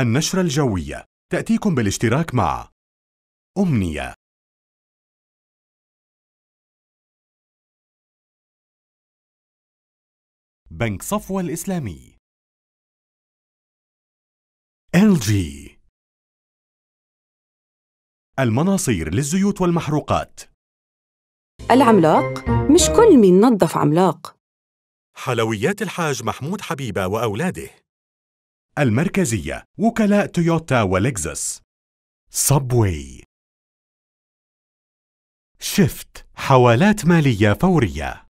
النشرة الجوية تأتيكم بالاشتراك مع أمنية بنك صفوة الإسلامي LG المناصير للزيوت والمحروقات العملاق مش كل مين نظف عملاق حلويات الحاج محمود حبيبة وأولاده المركزية وكلاء تويوتا ولكزس سبوي شيفت حوالات مالية فورية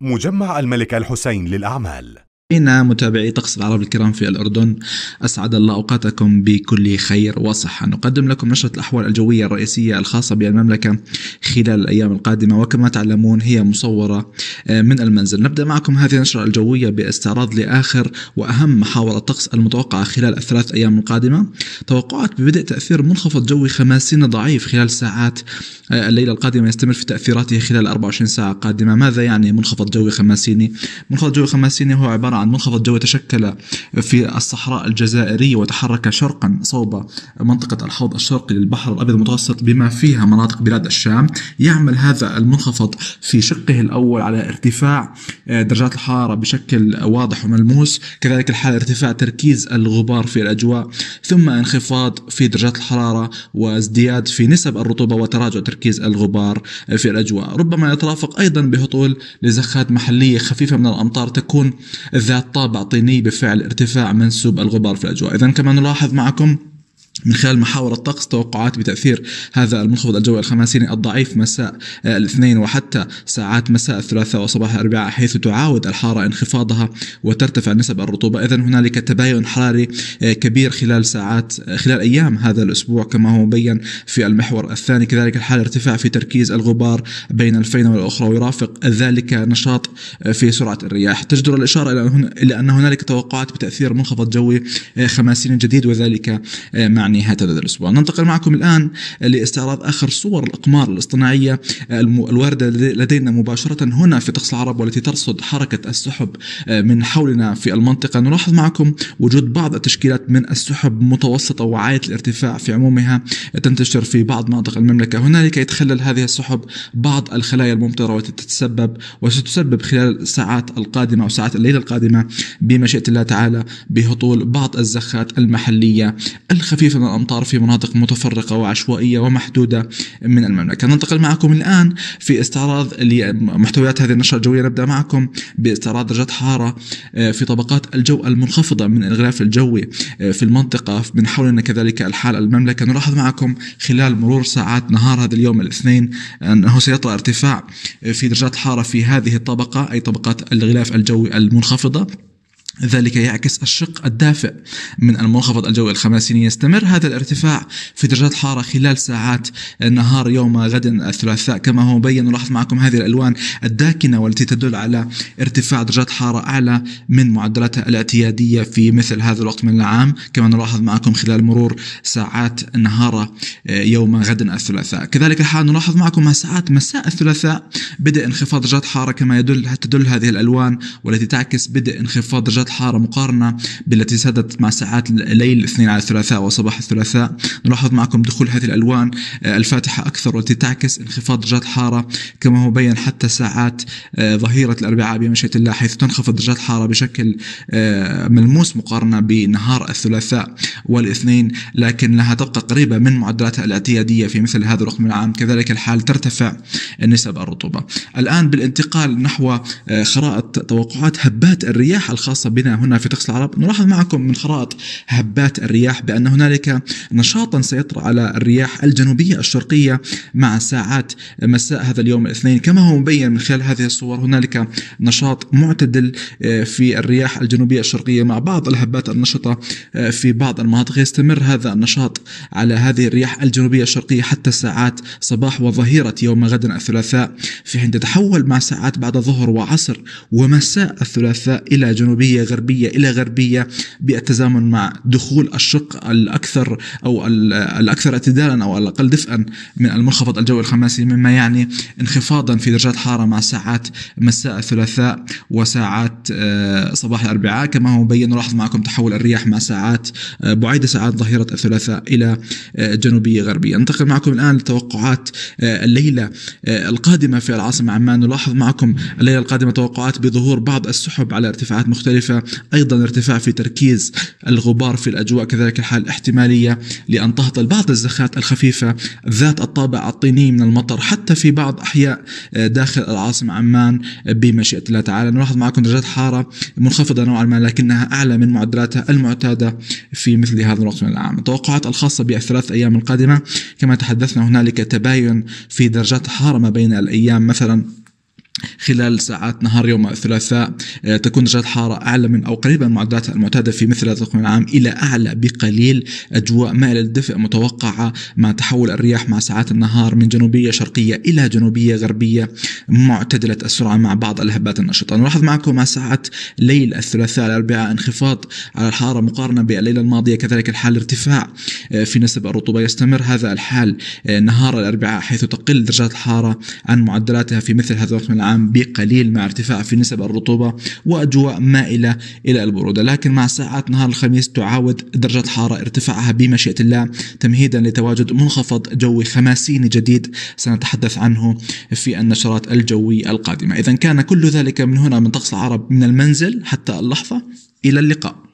مجمع الملك الحسين للأعمال أين متابعي طقس العرب الكرام في الأردن أسعد الله أوقاتكم بكل خير وصحة نقدم لكم نشرة الأحوال الجوية الرئيسية الخاصة بالمملكة خلال الأيام القادمة وكما تعلمون هي مصورة آه، من المنزل نبدأ معكم هذه النشرة الجوية باستعراض لآخر وأهم محاور الطقس المتوقعة خلال الثلاث أيام القادمة توقعات ببدء تأثير منخفض جوي خماسين ضعيف خلال ساعات آه، الليلة القادمة يستمر في تأثيراته خلال 24 ساعة قادمة ماذا يعني منخفض جوي خماسيني؟ منخفض جوي خماسيني هو عبارة عن منخفض جوي تشكل في الصحراء الجزائرية وتحرك شرقا صوب منطقة الحوض الشرقي للبحر الأبيض المتوسط بما فيها مناطق بلاد الشام يعمل هذا المنخفض في شقه الأول على ارتفاع درجات الحرارة بشكل واضح وملموس كذلك الحالة ارتفاع تركيز الغبار في الأجواء ثم انخفاض في درجات الحرارة وازدياد في نسب الرطوبة وتراجع تركيز الغبار في الأجواء ربما يترافق أيضا بهطول لزخات محلية خفيفة من الأمطار تكون ذات طابع طيني بفعل ارتفاع منسوب الغبار في الأجواء إذا كما نلاحظ معكم من خلال محاور الطقس توقعات بتأثير هذا المنخفض الجوي الخماسيني الضعيف مساء الاثنين وحتى ساعات مساء الثلاثاء وصباح الأربعاء حيث تعاود الحارة انخفاضها وترتفع نسب الرطوبة إذا هنالك تباين حراري آه، كبير خلال ساعات آه، خلال أيام هذا الأسبوع كما هو مبين في المحور الثاني كذلك الحال ارتفاع في تركيز الغبار بين الفينة والأخرى ويرافق ذلك نشاط آه، في سرعة الرياح تجدر الإشارة إلى أن هنالك توقعات بتأثير منخفض جوي خماسيني جديد وذلك مع نهاية هذا الأسبوع ننتقل معكم الآن لاستعراض آخر صور الأقمار الاصطناعية الواردة لدينا مباشرة هنا في طقس العرب والتي ترصد حركة السحب آه، من حولنا في المنطقة نلاحظ معكم وجود بعض التشكيلات من السحب متوسطة وعالية الارتفاع في عمومها آه، تنتشر في بعض مناطق المملكة هنالك يتخلل هذه السحب بعض الخلايا الممطرة والتي تتسبب وستسبب خلال الساعات القادمة أو ساعات الليلة القادمة بمشيئة الله تعالى بهطول بعض الزخات المحلية الخفيفة من الأمطار في مناطق متفرقة وعشوائية ومحدودة من المملكة ننتقل معكم الآن في استعراض لمحتويات هذه النشرة الجوية نبدأ معكم باستعراض درجات حارة آه، في طبقات الجو المنخفضة من الغلاف الجوي آه، في المنطقة من حولنا كذلك الحال المملكة نلاحظ معكم خلال مرور ساعات نهار هذا اليوم الاثنين أنه سيطلع ارتفاع آه، في درجات الحارة في هذه الطبقة أي طبقات الغلاف الجوي المنخفضة ذلك يعكس الشق الدافئ من المنخفض الجوي الخماسيني يستمر هذا الارتفاع في درجات حرارة خلال ساعات نهار يوم غد الثلاثاء كما هو مبين نلاحظ معكم هذه الألوان الداكنة والتي تدل على ارتفاع درجات حرارة أعلى من معدلاتها الاعتيادية في مثل هذا الوقت من العام كما نلاحظ معكم خلال مرور ساعات نهار يوم غد الثلاثاء كذلك الحال نلاحظ معكم ساعات مساء الثلاثاء بدء انخفاض درجات حرارة كما يدل تدل هذه الألوان والتي تعكس بدء انخفاض درجات درجات حراره مقارنة بالتي سادت مع ساعات الليل الاثنين على الثلاثاء وصباح الثلاثاء نلاحظ معكم دخول هذه الألوان آه، الفاتحة أكثر والتي تعكس انخفاض درجات حراره كما هو بين حتى حتى ساعات آه، ظهيرة الأربعاء بمشيئة الله حيث تنخفض درجات الحرارة بشكل آه، ملموس مقارنة بنهار الثلاثاء والاثنين لكن لها تبقى قريبة من معدلاتها الاعتيادية في مثل هذا الرقم العام كذلك الحال ترتفع نسب الرطوبة الآن بالانتقال نحو آه، خرائط توقعات هبات الرياح الخاصة بنا هنا في تقصي العرب نلاحظ معكم من خرائط هبات الرياح بأن هنالك نشاطا سيطرأ على الرياح الجنوبية الشرقية مع ساعات مساء هذا اليوم الاثنين كما هو يتبين من خلال هذه الصور هنالك نشاط معتدل آه، في الرياح الجنوبية الشرقية مع بعض الهبات النشطة آه، في بعض المناطق يستمر هذا النشاط على هذه الرياح الجنوبية الشرقية حتى ساعات صباح وظهيرة يوم غدا الثلاثاء في حين تتحول مع ساعات بعد الظهر وعصر ومساء الثلاثاء إلى جنوبية غربية إلى غربية بالتزامن مع دخول الشق الأكثر أو الأكثر اعتدالا أو الأقل دفئا من المنخفض الجوي الخماسي مما يعني انخفاضا في درجات الحارة مع ساعات مساء الثلاثاء وساعات آه، صباح الأربعاء كما هو مبين نلاحظ معكم تحول الرياح مع ساعات آه، بعيدة ساعات ظهيرة الثلاثاء إلى آه، جنوبية غربية ننتقل معكم الآن لتوقعات الليلة القادمة في العاصمة عمان نلاحظ معكم الليلة القادمة توقعات بظهور بعض السحب على ارتفاعات مختلفة أيضا ارتفاع في تركيز الغبار في الأجواء كذلك الحال احتمالية لأن تهطل بعض الزخات الخفيفة ذات الطابع الطيني من المطر حتى في بعض أحياء داخل داخل العاصمة عمان بمشيئة الله تعالى نلاحظ معكم درجات حارة منخفضة نوعا ما لكنها أعلى من معدلاتها المعتادة في مثل هذا الوقت من العام التوقعات الخاصة بالثلاث أيام القادمة كما تحدثنا هنالك تباين في درجات حارة ما بين الأيام مثلا خلال ساعات نهار يوم الثلاثاء آه، تكون درجات الحرارة أعلى من أو قريبة من المعدلات المعتادة في مثل هذا التوقيت العام إلى أعلى بقليل أجواء مائلة للدفء متوقعة مع تحول الرياح مع ساعات النهار من جنوبية شرقية إلى جنوبية غربية معتدلة السرعة مع بعض الهبات النشطة نلاحظ معكم مع ساعات ليل الثلاثاء الأربعاء انخفاض على الحرارة مقارنة بالليلة الماضية كذلك الحال ارتفاع آه، في نسب الرطوبة يستمر هذا الحال آه، نهار الأربعاء حيث تقل درجات الحرارة عن معدلاتها في مثل هذا الوقت من العام عام بقليل مع ارتفاع في نسب الرطوبة وأجواء مائلة إلى البرودة لكن مع ساعات نهار الخميس تعاود درجة حارة ارتفاعها بمشيئة الله تمهيدا لتواجد منخفض جوي خماسيني جديد سنتحدث عنه في النشرات الجوية القادمة إذا كان كل ذلك من هنا من طقس العرب من المنزل حتى اللحظة إلى اللقاء